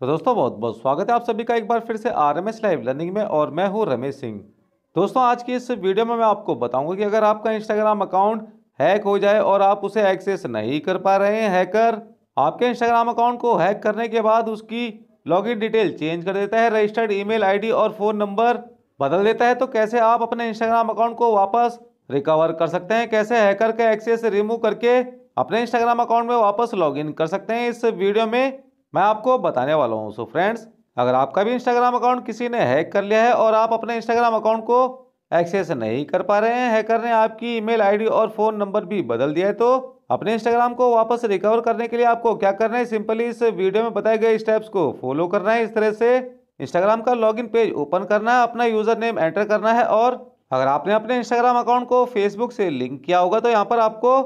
तो दोस्तों बहुत बहुत स्वागत है आप सभी का एक बार फिर से R M S live learning में और मैं हूँ रमेश सिंह दोस्तों आज की इस वीडियो में मैं आपको बताऊंगा कि अगर आपका इंस्टाग्राम अकाउंट हैक हो जाए और आप उसे एक्सेस नहीं कर पा रहे हैं हैकर आपके इंस्टाग्राम अकाउंट को हैक करने के बाद उसकी इन डिटेल चेंज कर देता है रजिस्टर्ड आई डी और फ़ोन नंबर बदल देता है तो कैसे आप अपने इंस्टाग्राम अकाउंट को वापस रिकवर कर सकते हैं कैसे हैकर का एक्सेस रिमूव करके अपने इंस्टाग्राम अकाउंट में वापस इन कर सकते हैं इस वीडियो में मैं आपको बताने वाला हूँ सो फ्रेंड्स अगर आपका भी इंस्टाग्राम अकाउंट किसी ने हैक कर लिया है और आप अपने इंस्टाग्राम अकाउंट को एक्सेस नहीं कर पा रहे हैं हैकर ने आपकी ईमेल आईडी और फ़ोन नंबर भी बदल दिया है तो अपने इंस्टाग्राम को वापस रिकवर करने के लिए आपको क्या करना है सिंपली इस वीडियो में बताए गए स्टेप्स को फॉलो करना है इस तरह से इंस्टाग्राम का लॉगिन पेज ओपन करना है अपना यूज़र नेम एंटर करना है और अगर आपने अपने इंस्टाग्राम अकाउंट को फेसबुक से लिंक किया होगा तो यहाँ पर आपको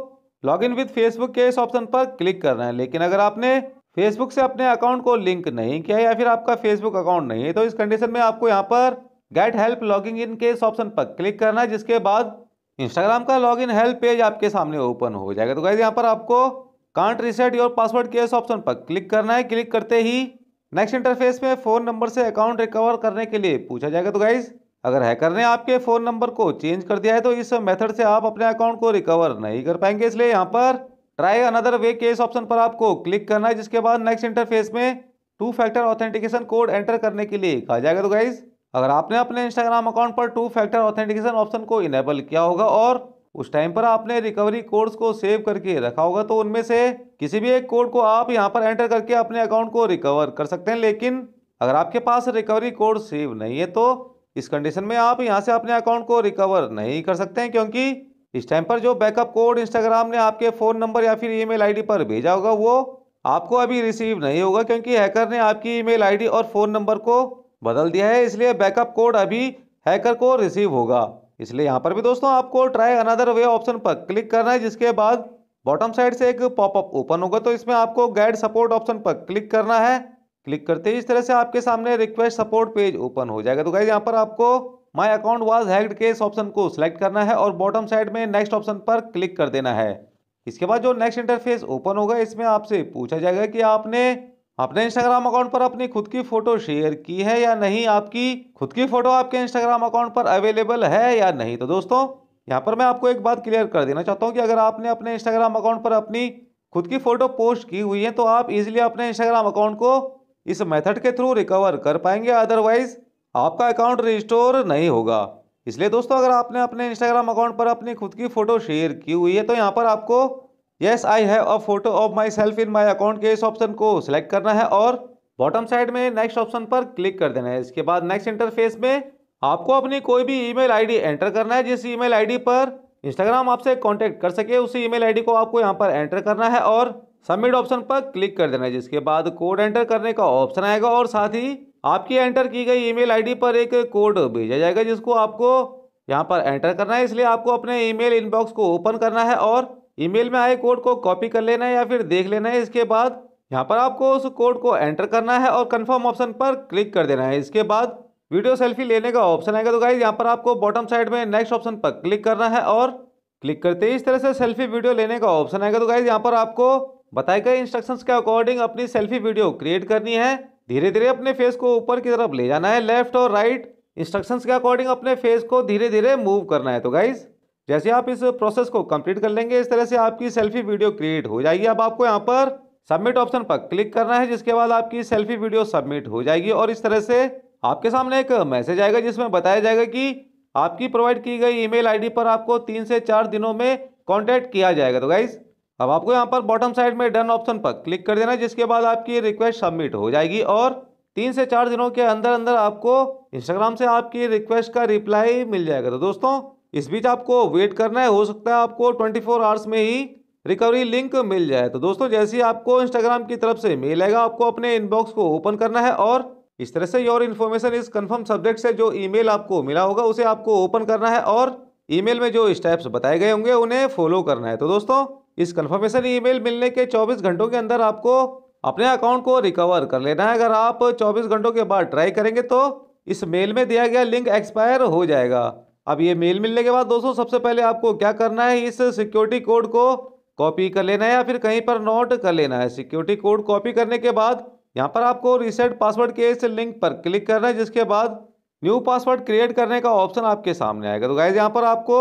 इन विद फेसबुक के इस ऑप्शन पर क्लिक करना है लेकिन अगर आपने फेसबुक से अपने अकाउंट को लिंक नहीं किया या फिर आपका फेसबुक अकाउंट नहीं है तो इस कंडीशन में आपको यहाँ पर गेट हेल्प लॉगिंग इन के इस ऑप्शन पर क्लिक करना है जिसके बाद इंस्टाग्राम का लॉग इन हेल्प पेज आपके सामने ओपन हो जाएगा तो गाइज यहाँ पर आपको कांट रिसेट योर पासवर्ड के इस ऑप्शन पर क्लिक करना है क्लिक करते ही नेक्स्ट इंटरफेस में फ़ोन नंबर से अकाउंट रिकवर करने के लिए पूछा जाएगा तो गाइज अगर हैकर ने आपके फ़ोन नंबर को चेंज कर दिया है तो इस मेथड से आप अपने अकाउंट को रिकवर नहीं कर पाएंगे इसलिए यहाँ पर ट्राई अनदर वे के इस ऑप्शन पर आपको क्लिक करना है जिसके बाद नेक्स्ट इंटरफेस में two factor authentication code enter करने के लिए कहा जाएगा तो गाइज अगर आपने अपने इंस्टाग्राम अकाउंट पर टू फैक्टर ऑथेंटिकेशन ऑप्शन को इनेबल किया होगा और उस टाइम पर आपने रिकवरी कोड्स को सेव करके रखा होगा तो उनमें से किसी भी एक कोड को आप यहाँ पर एंटर करके अपने अकाउंट को रिकवर कर सकते हैं लेकिन अगर आपके पास रिकवरी कोड सेव नहीं है तो इस कंडीशन में आप यहाँ से अपने अकाउंट को रिकवर नहीं कर सकते हैं क्योंकि इस टाइम पर जो बैकअप कोड इंस्टाग्राम ने आपके फ़ोन नंबर या फिर ईमेल आईडी पर भेजा होगा वो आपको अभी रिसीव नहीं होगा क्योंकि हैकर ने आपकी ईमेल आईडी और फ़ोन नंबर को बदल दिया है इसलिए बैकअप कोड अभी हैकर को रिसीव होगा इसलिए यहाँ पर भी दोस्तों आपको ट्राई अनदर वे ऑप्शन पर क्लिक करना है जिसके बाद बॉटम साइड से एक पॉपअप ओपन होगा तो इसमें आपको गाइड सपोर्ट ऑप्शन पर क्लिक करना है क्लिक करते ही इस तरह से आपके सामने रिक्वेस्ट सपोर्ट पेज ओपन हो जाएगा तो गाइज यहाँ पर आपको माई अकाउंट वॉज हैक्ड के इस ऑप्शन को सिलेक्ट करना है और बॉटम साइड में नेक्स्ट ऑप्शन पर क्लिक कर देना है इसके बाद जो नेक्स्ट इंटरफेस ओपन होगा इसमें आपसे पूछा जाएगा कि आपने अपने इंस्टाग्राम अकाउंट पर अपनी खुद की फ़ोटो शेयर की है या नहीं आपकी खुद की फ़ोटो आपके इंस्टाग्राम अकाउंट पर अवेलेबल है या नहीं तो दोस्तों यहाँ पर मैं आपको एक बात क्लियर कर देना चाहता हूँ कि अगर आपने अपने इंस्टाग्राम अकाउंट पर अपनी खुद की फ़ोटो पोस्ट की हुई है तो आप इजिली अपने इंस्टाग्राम अकाउंट को इस मेथड के थ्रू रिकवर कर पाएंगे अदरवाइज़ आपका अकाउंट रिस्टोर नहीं होगा इसलिए दोस्तों अगर आपने अपने इंस्टाग्राम अकाउंट पर अपनी खुद की फ़ोटो शेयर की हुई है तो यहाँ पर आपको yes I have a photo of myself in my account के इस ऑप्शन को सिलेक्ट करना है और बॉटम साइड में नेक्स्ट ऑप्शन पर क्लिक कर देना है इसके बाद नेक्स्ट इंटरफेस में आपको अपनी कोई भी ईमेल आईडी एंटर करना है जिस ईमेल आईडी पर इंस्टाग्राम आपसे कांटेक्ट कर सके उसी ईमेल आईडी को आपको यहाँ पर एंटर करना है और सबमिट ऑप्शन पर क्लिक कर देना है जिसके बाद कोड एंटर करने का ऑप्शन आएगा और साथ ही आपकी एंटर की गई ईमेल आईडी पर एक कोड भेजा जाएगा जिसको आपको यहाँ पर एंटर करना है इसलिए आपको अपने ईमेल इनबॉक्स को ओपन करना है और ईमेल में आए कोड को कॉपी कर लेना है या फिर देख लेना है इसके बाद यहाँ पर आपको उस कोड को एंटर करना है और कन्फर्म ऑप्शन पर क्लिक कर देना है इसके बाद वीडियो सेल्फी लेने का ऑप्शन आएगा तो गाइज यहाँ पर आपको बॉटम साइड में नेक्स्ट ऑप्शन पर क्लिक करना है और क्लिक करते ही इस तरह से सेल्फी वीडियो लेने का ऑप्शन आएगा तो गाइज यहाँ पर आपको बताए गए इंस्ट्रक्शंस के अकॉर्डिंग अपनी सेल्फी वीडियो क्रिएट करनी है धीरे धीरे अपने फेस को ऊपर की तरफ ले जाना है लेफ्ट और राइट इंस्ट्रक्शंस के अकॉर्डिंग अपने फेस को धीरे धीरे मूव करना है तो गाइज जैसे आप इस प्रोसेस को कंप्लीट कर लेंगे इस तरह से आपकी सेल्फी वीडियो क्रिएट हो जाएगी अब आपको यहाँ पर सबमिट ऑप्शन पर क्लिक करना है जिसके बाद आपकी सेल्फी वीडियो सबमिट हो जाएगी और इस तरह से आपके सामने एक मैसेज आएगा जिसमें बताया जाएगा कि आपकी प्रोवाइड की गई ईमेल आईडी पर आपको तीन से चार दिनों में कॉन्टैक्ट किया जाएगा तो गाइज़ अब आपको यहाँ पर बॉटम साइड में डन ऑप्शन पर क्लिक कर देना है जिसके बाद आपकी रिक्वेस्ट सबमिट हो जाएगी और तीन से चार दिनों के अंदर अंदर आपको इंस्टाग्राम से आपकी रिक्वेस्ट का रिप्लाई मिल जाएगा तो दोस्तों इस बीच आपको वेट करना है हो सकता है आपको 24 आवर्स में ही रिकवरी लिंक मिल जाए तो दोस्तों जैसे ही आपको इंस्टाग्राम की तरफ से मेल आएगा आपको अपने इनबॉक्स को ओपन करना है और इस तरह से your information is confirm subject से जो ई आपको मिला होगा उसे आपको ओपन करना है और ई में जो स्टेप्स बताए गए होंगे उन्हें फॉलो करना है तो दोस्तों इस कन्फर्मेशन ईमेल मिलने के 24 घंटों के अंदर आपको अपने अकाउंट को रिकवर कर लेना है अगर आप 24 घंटों के बाद ट्राई करेंगे तो इस मेल में दिया गया लिंक एक्सपायर हो जाएगा अब ये मेल मिलने के बाद दोस्तों सबसे पहले आपको क्या करना है इस सिक्योरिटी कोड को कॉपी कर लेना है या फिर कहीं पर नोट कर लेना है सिक्योरिटी कोड कॉपी करने के बाद यहाँ पर आपको रिसेट पासवर्ड के इस लिंक पर क्लिक करना है जिसके बाद न्यू पासवर्ड क्रिएट करने का ऑप्शन आपके सामने आएगा तो गाइज यहाँ पर आपको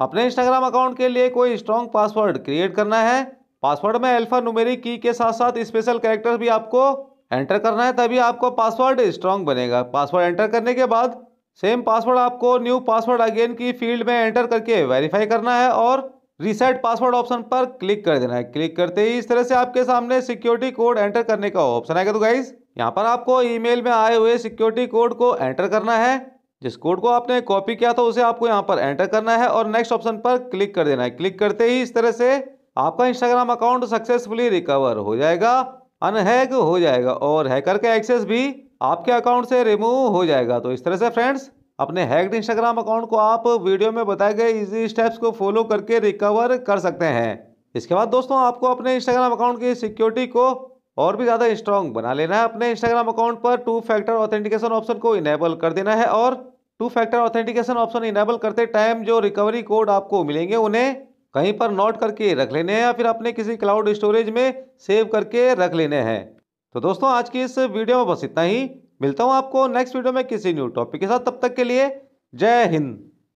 अपने इंस्टाग्राम अकाउंट के लिए कोई स्ट्रॉन्ग पासवर्ड क्रिएट करना है पासवर्ड में अल्फा नुमेरी की के साथ साथ स्पेशल कैरेक्टर भी आपको एंटर करना है तभी आपको पासवर्ड स्ट्रॉन्ग बनेगा पासवर्ड एंटर करने के बाद सेम पासवर्ड आपको न्यू पासवर्ड अगेन की फील्ड में एंटर करके वेरीफाई करना है और रीसेट पासवर्ड ऑप्शन पर क्लिक कर देना है क्लिक करते ही इस तरह से आपके सामने सिक्योरिटी कोड एंटर करने का ऑप्शन आएगा तो गाइज यहाँ पर आपको ईमेल में आए हुए सिक्योरिटी कोड को एंटर करना है जिस कोड को आपने कॉपी किया था उसे आपको यहाँ पर एंटर करना है और नेक्स्ट ऑप्शन पर क्लिक कर देना है क्लिक करते ही इस तरह से आपका इंस्टाग्राम अकाउंट सक्सेसफुली रिकवर हो जाएगा अनहैक हो जाएगा और हैकर का एक्सेस भी आपके अकाउंट से रिमूव हो जाएगा तो इस तरह से फ्रेंड्स अपने हैक्ड इंस्टाग्राम अकाउंट को आप वीडियो में बताए गए इजी स्टेप्स को फॉलो करके रिकवर कर सकते हैं इसके बाद दोस्तों आपको अपने इंस्टाग्राम अकाउंट की सिक्योरिटी को और भी ज़्यादा स्ट्रॉन्ग बना लेना है अपने इंस्टाग्राम अकाउंट पर टू फैक्टर ऑथेंटिकेशन ऑप्शन को इनेबल कर देना है और two factor authentication option enable करते टाइम जो रिकवरी कोड आपको मिलेंगे उन्हें कहीं पर नोट करके रख लेने हैं या फिर अपने किसी क्लाउड स्टोरेज में सेव करके रख लेने हैं तो दोस्तों आज की इस वीडियो में बस इतना ही मिलता हूँ आपको नेक्स्ट वीडियो में किसी न्यू टॉपिक के साथ तब तक के लिए जय हिंद